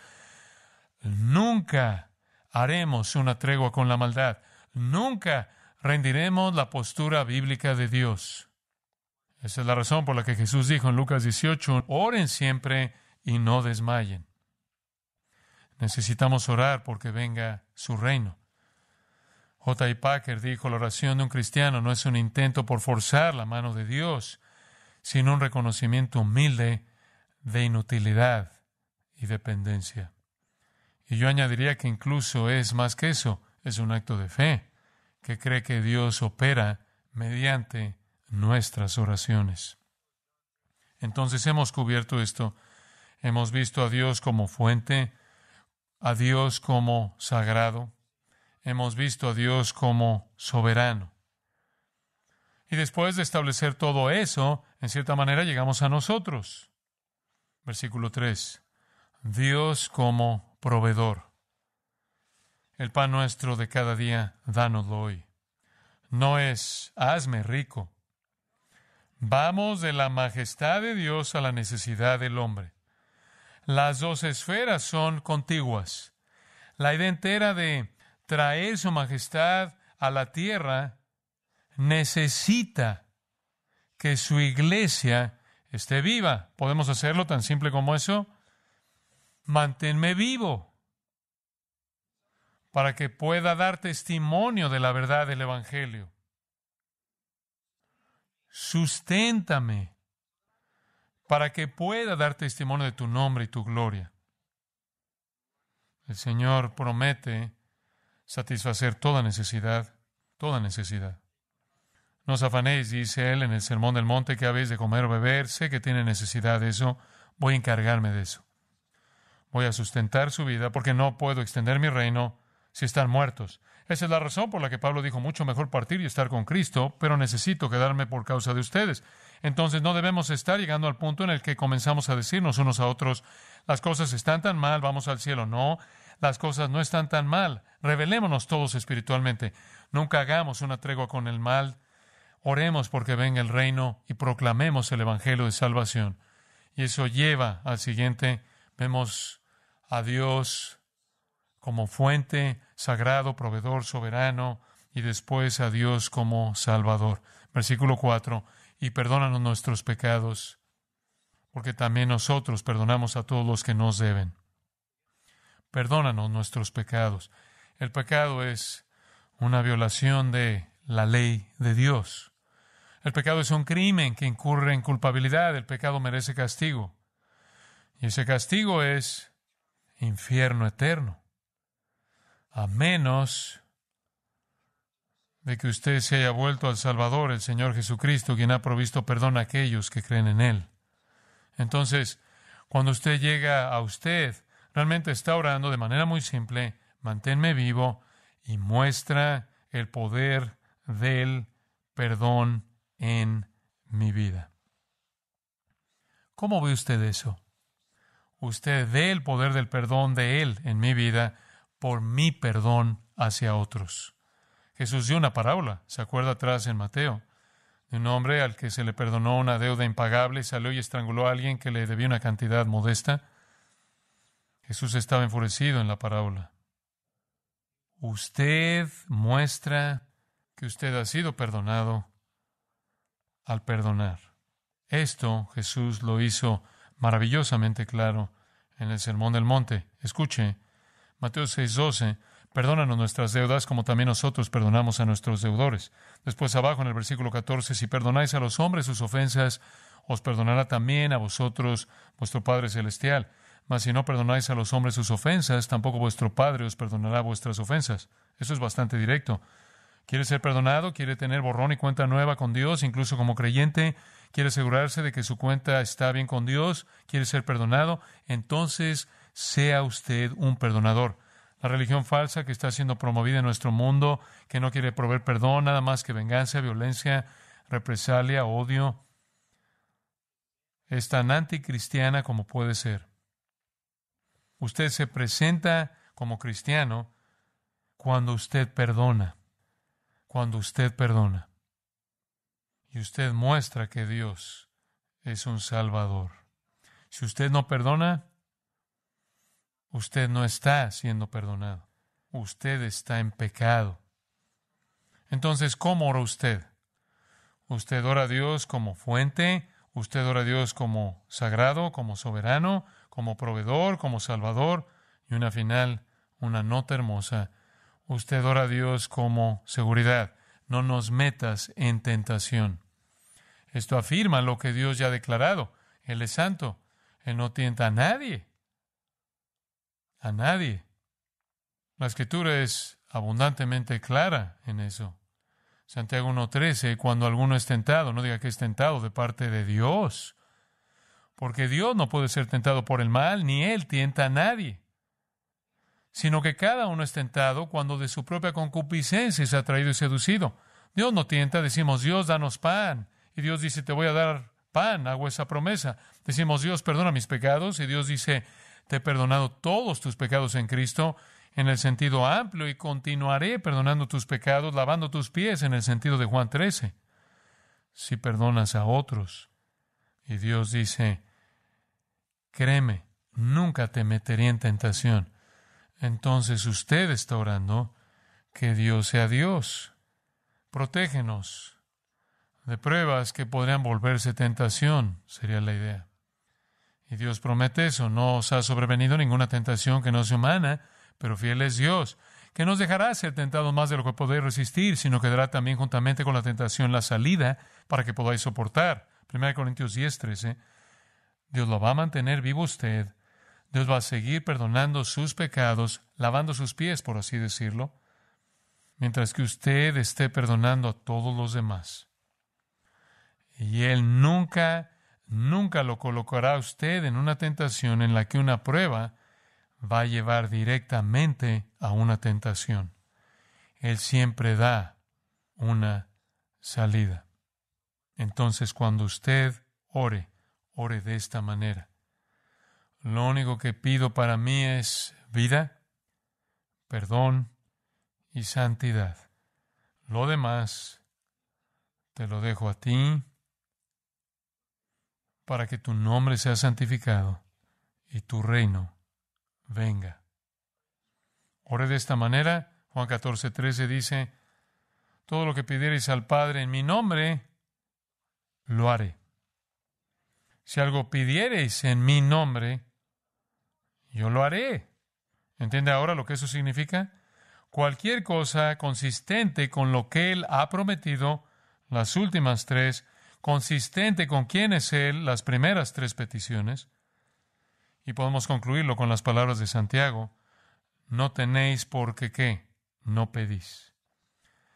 Nunca haremos una tregua con la maldad. Nunca rendiremos la postura bíblica de Dios. Esa es la razón por la que Jesús dijo en Lucas 18, oren siempre y no desmayen. Necesitamos orar porque venga su reino. J. Packer dijo, la oración de un cristiano no es un intento por forzar la mano de Dios, sino un reconocimiento humilde de inutilidad y dependencia. Y yo añadiría que incluso es más que eso, es un acto de fe que cree que Dios opera mediante nuestras oraciones. Entonces hemos cubierto esto. Hemos visto a Dios como fuente, a Dios como sagrado, hemos visto a Dios como soberano. Y después de establecer todo eso, en cierta manera llegamos a nosotros. Versículo 3. Dios como proveedor. El pan nuestro de cada día, danos hoy. No es hazme rico. Vamos de la majestad de Dios a la necesidad del hombre. Las dos esferas son contiguas. La idea entera de traer su majestad a la tierra necesita que su iglesia esté viva. ¿Podemos hacerlo tan simple como eso? Manténme vivo para que pueda dar testimonio de la verdad del Evangelio. Susténtame para que pueda dar testimonio de tu nombre y tu gloria. El Señor promete satisfacer toda necesidad, toda necesidad. No os afanéis, dice Él en el Sermón del Monte, que habéis de comer o beber, sé que tiene necesidad de eso, voy a encargarme de eso. Voy a sustentar su vida porque no puedo extender mi reino si están muertos. Esa es la razón por la que Pablo dijo, mucho mejor partir y estar con Cristo, pero necesito quedarme por causa de ustedes. Entonces no debemos estar llegando al punto en el que comenzamos a decirnos unos a otros, las cosas están tan mal, vamos al cielo. No, las cosas no están tan mal. Revelémonos todos espiritualmente. Nunca hagamos una tregua con el mal. Oremos porque venga el reino y proclamemos el Evangelio de salvación. Y eso lleva al siguiente. Vemos a Dios como fuente, sagrado, proveedor, soberano, y después a Dios como Salvador. Versículo 4. Y perdónanos nuestros pecados, porque también nosotros perdonamos a todos los que nos deben. Perdónanos nuestros pecados. El pecado es una violación de la ley de Dios. El pecado es un crimen que incurre en culpabilidad. El pecado merece castigo. Y ese castigo es infierno eterno a menos de que usted se haya vuelto al Salvador, el Señor Jesucristo, quien ha provisto perdón a aquellos que creen en Él. Entonces, cuando usted llega a usted, realmente está orando de manera muy simple, manténme vivo y muestra el poder del perdón en mi vida. ¿Cómo ve usted eso? Usted ve el poder del perdón de Él en mi vida por mi perdón hacia otros. Jesús dio una parábola, se acuerda atrás en Mateo, de un hombre al que se le perdonó una deuda impagable y salió y estranguló a alguien que le debía una cantidad modesta. Jesús estaba enfurecido en la parábola. Usted muestra que usted ha sido perdonado al perdonar. Esto Jesús lo hizo maravillosamente claro en el Sermón del Monte. Escuche, Mateo 6:12, perdónanos nuestras deudas como también nosotros perdonamos a nuestros deudores. Después abajo en el versículo 14, si perdonáis a los hombres sus ofensas, os perdonará también a vosotros vuestro Padre Celestial. Mas si no perdonáis a los hombres sus ofensas, tampoco vuestro Padre os perdonará vuestras ofensas. Eso es bastante directo. Quiere ser perdonado, quiere tener borrón y cuenta nueva con Dios, incluso como creyente, quiere asegurarse de que su cuenta está bien con Dios, quiere ser perdonado. Entonces, sea usted un perdonador. La religión falsa que está siendo promovida en nuestro mundo, que no quiere proveer perdón, nada más que venganza, violencia, represalia, odio, es tan anticristiana como puede ser. Usted se presenta como cristiano cuando usted perdona, cuando usted perdona. Y usted muestra que Dios es un salvador. Si usted no perdona, usted no está siendo perdonado. Usted está en pecado. Entonces, ¿cómo ora usted? Usted ora a Dios como fuente, usted ora a Dios como sagrado, como soberano, como proveedor, como salvador. Y una final, una nota hermosa. Usted ora a Dios como seguridad. No nos metas en tentación. Esto afirma lo que Dios ya ha declarado. Él es santo. Él no tienta a nadie a nadie. La escritura es abundantemente clara en eso. Santiago 1.13, cuando alguno es tentado, no diga que es tentado de parte de Dios, porque Dios no puede ser tentado por el mal, ni Él tienta a nadie, sino que cada uno es tentado cuando de su propia concupiscencia es atraído y seducido. Dios no tienta, decimos, Dios, danos pan, y Dios dice, te voy a dar pan, hago esa promesa. Decimos, Dios, perdona mis pecados, y Dios dice, te he perdonado todos tus pecados en Cristo en el sentido amplio y continuaré perdonando tus pecados, lavando tus pies en el sentido de Juan 13. Si perdonas a otros. Y Dios dice, créeme, nunca te metería en tentación. Entonces usted está orando que Dios sea Dios. Protégenos de pruebas que podrían volverse tentación, sería la idea. Y Dios promete eso, no os ha sobrevenido ninguna tentación que no sea humana, pero fiel es Dios, que nos dejará ser tentados más de lo que podéis resistir, sino que dará también juntamente con la tentación la salida para que podáis soportar. 1 Corintios 10, 13. Dios lo va a mantener vivo usted. Dios va a seguir perdonando sus pecados, lavando sus pies, por así decirlo, mientras que usted esté perdonando a todos los demás. Y Él nunca nunca lo colocará usted en una tentación en la que una prueba va a llevar directamente a una tentación. Él siempre da una salida. Entonces, cuando usted ore, ore de esta manera. Lo único que pido para mí es vida, perdón y santidad. Lo demás te lo dejo a ti para que tu nombre sea santificado y tu reino venga. Ore de esta manera. Juan 14, 13 dice, todo lo que pidiereis al Padre en mi nombre, lo haré. Si algo pidiereis en mi nombre, yo lo haré. ¿Entiende ahora lo que eso significa? Cualquier cosa consistente con lo que Él ha prometido, las últimas tres, consistente con quién es Él, las primeras tres peticiones. Y podemos concluirlo con las palabras de Santiago, no tenéis porque qué, no pedís.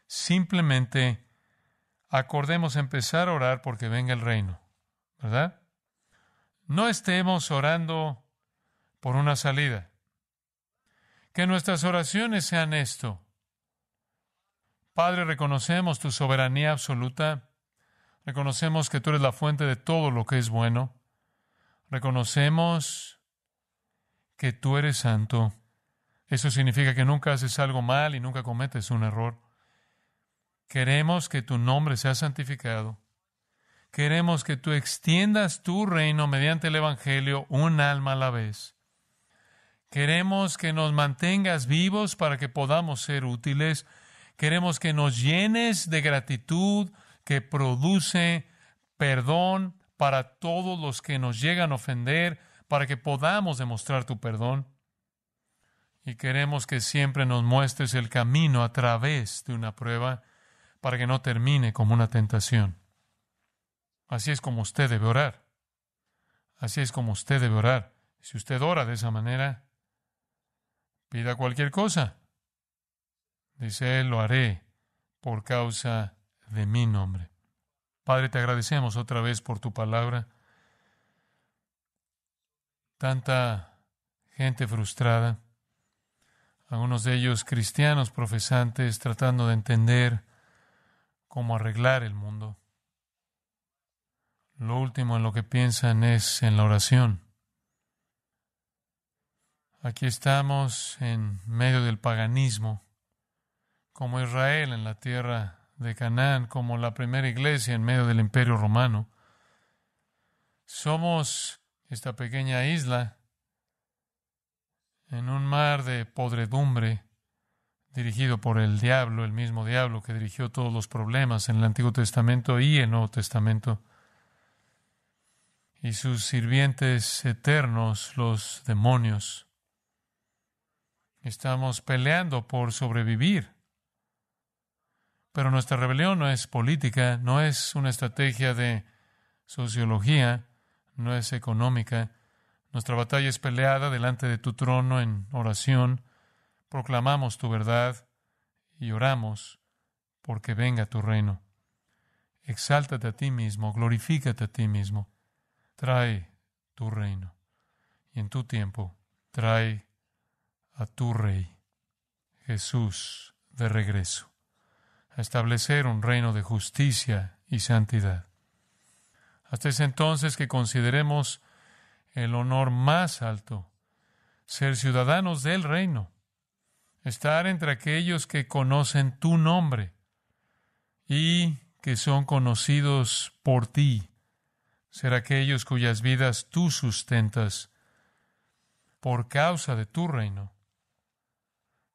Simplemente acordemos empezar a orar porque venga el reino, ¿verdad? No estemos orando por una salida. Que nuestras oraciones sean esto. Padre, reconocemos tu soberanía absoluta. Reconocemos que tú eres la fuente de todo lo que es bueno. Reconocemos que tú eres santo. Eso significa que nunca haces algo mal y nunca cometes un error. Queremos que tu nombre sea santificado. Queremos que tú extiendas tu reino mediante el Evangelio un alma a la vez. Queremos que nos mantengas vivos para que podamos ser útiles. Queremos que nos llenes de gratitud que produce perdón para todos los que nos llegan a ofender, para que podamos demostrar tu perdón. Y queremos que siempre nos muestres el camino a través de una prueba para que no termine como una tentación. Así es como usted debe orar. Así es como usted debe orar. Si usted ora de esa manera, pida cualquier cosa. Dice, lo haré por causa de de mi nombre. Padre, te agradecemos otra vez por tu palabra. Tanta gente frustrada, algunos de ellos cristianos profesantes tratando de entender cómo arreglar el mundo. Lo último en lo que piensan es en la oración. Aquí estamos en medio del paganismo, como Israel en la tierra de Canaán como la primera iglesia en medio del imperio romano. Somos esta pequeña isla en un mar de podredumbre dirigido por el diablo, el mismo diablo que dirigió todos los problemas en el Antiguo Testamento y el Nuevo Testamento. Y sus sirvientes eternos, los demonios. Estamos peleando por sobrevivir pero nuestra rebelión no es política, no es una estrategia de sociología, no es económica. Nuestra batalla es peleada delante de tu trono en oración. Proclamamos tu verdad y oramos porque venga tu reino. Exáltate a ti mismo, glorifícate a ti mismo. Trae tu reino. Y en tu tiempo, trae a tu rey, Jesús, de regreso establecer un reino de justicia y santidad. Hasta ese entonces que consideremos el honor más alto, ser ciudadanos del reino, estar entre aquellos que conocen tu nombre y que son conocidos por ti, ser aquellos cuyas vidas tú sustentas por causa de tu reino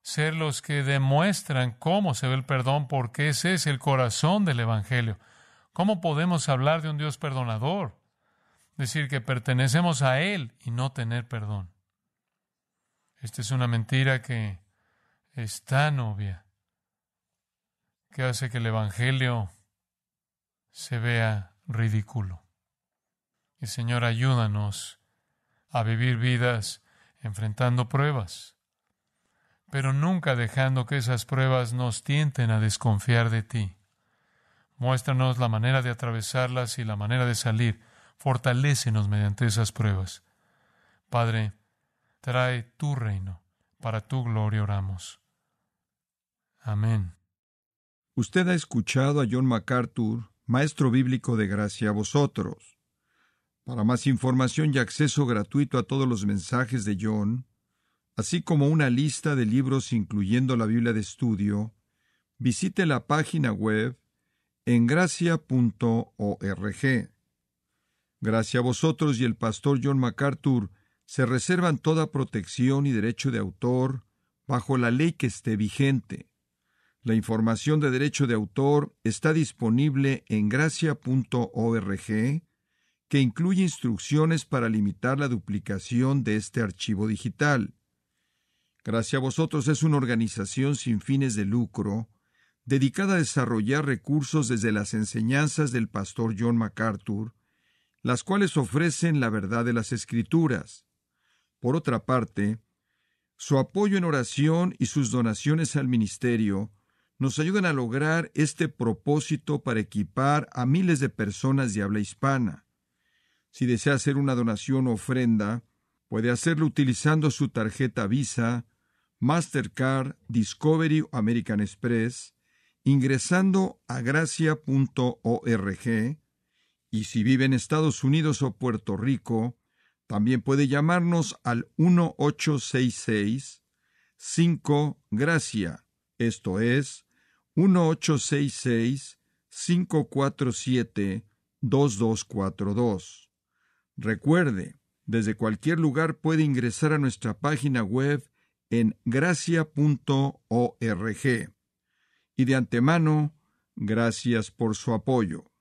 ser los que demuestran cómo se ve el perdón, porque ese es el corazón del Evangelio. ¿Cómo podemos hablar de un Dios perdonador? Decir que pertenecemos a Él y no tener perdón. Esta es una mentira que es tan obvia que hace que el Evangelio se vea ridículo. El Señor, ayúdanos a vivir vidas enfrentando pruebas pero nunca dejando que esas pruebas nos tienten a desconfiar de ti. Muéstranos la manera de atravesarlas y la manera de salir. Fortalécenos mediante esas pruebas. Padre, trae tu reino. Para tu gloria oramos. Amén. Usted ha escuchado a John MacArthur, maestro bíblico de gracia a vosotros. Para más información y acceso gratuito a todos los mensajes de John, así como una lista de libros incluyendo la Biblia de estudio, visite la página web en gracia.org. Gracias a vosotros y el pastor John MacArthur se reservan toda protección y derecho de autor bajo la ley que esté vigente. La información de derecho de autor está disponible en gracia.org, que incluye instrucciones para limitar la duplicación de este archivo digital. Gracias a vosotros es una organización sin fines de lucro dedicada a desarrollar recursos desde las enseñanzas del pastor John MacArthur, las cuales ofrecen la verdad de las escrituras. Por otra parte, su apoyo en oración y sus donaciones al ministerio nos ayudan a lograr este propósito para equipar a miles de personas de habla hispana. Si desea hacer una donación o ofrenda, puede hacerlo utilizando su tarjeta Visa Mastercard, Discovery, American Express, ingresando a gracia.org y si vive en Estados Unidos o Puerto Rico, también puede llamarnos al 1866 5 Gracia, esto es 1866 547 2242. Recuerde, desde cualquier lugar puede ingresar a nuestra página web en gracia.org. Y de antemano, gracias por su apoyo.